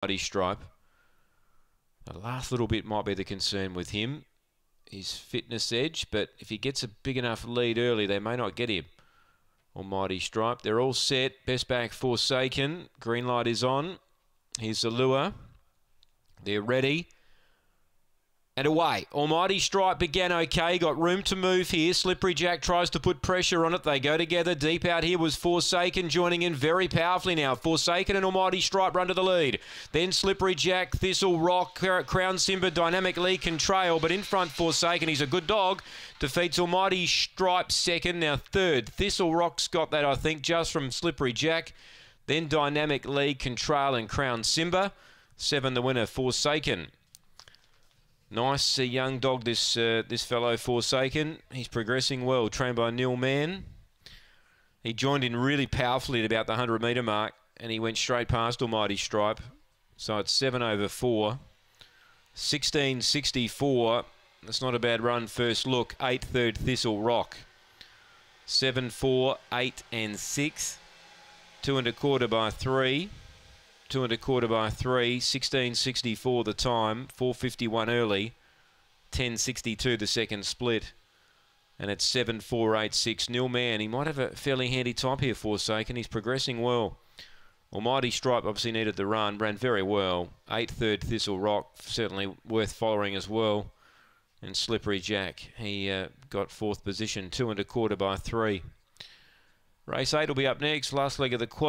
bloody stripe. The last little bit might be the concern with him, his fitness edge, but if he gets a big enough lead early, they may not get him. Almighty Stripe, they're all set. Best back Forsaken. Green light is on. Here's the lure. They're ready. And away. Almighty Stripe began okay. Got room to move here. Slippery Jack tries to put pressure on it. They go together. Deep out here was Forsaken joining in very powerfully now. Forsaken and Almighty Stripe run to the lead. Then Slippery Jack, Thistle Rock, Crown Simba, Dynamic Lee can trail. But in front, Forsaken. He's a good dog. Defeats Almighty Stripe second. Now third. Thistle Rock's got that, I think, just from Slippery Jack. Then Dynamic Lee can trail and Crown Simba. Seven, the winner, Forsaken. Nice uh, young dog, this uh, this fellow Forsaken. He's progressing well, trained by Neil Mann. He joined in really powerfully at about the 100 metre mark and he went straight past Almighty Stripe. So it's 7 over 4. 16.64. That's not a bad run first look. 8 third Thistle Rock. 7 4, 8 and 6. 2 and a quarter by 3 two and a quarter by three, 16.64 the time, 4.51 early, 10.62 the second split. And it's 7.486. Nil man. He might have a fairly handy type here, Forsaken. He's progressing well. Almighty Stripe obviously needed the run, ran very well. Eight third Thistle Rock, certainly worth following as well. And Slippery Jack, he uh, got fourth position, two and a quarter by three. Race eight will be up next, last leg of the quad.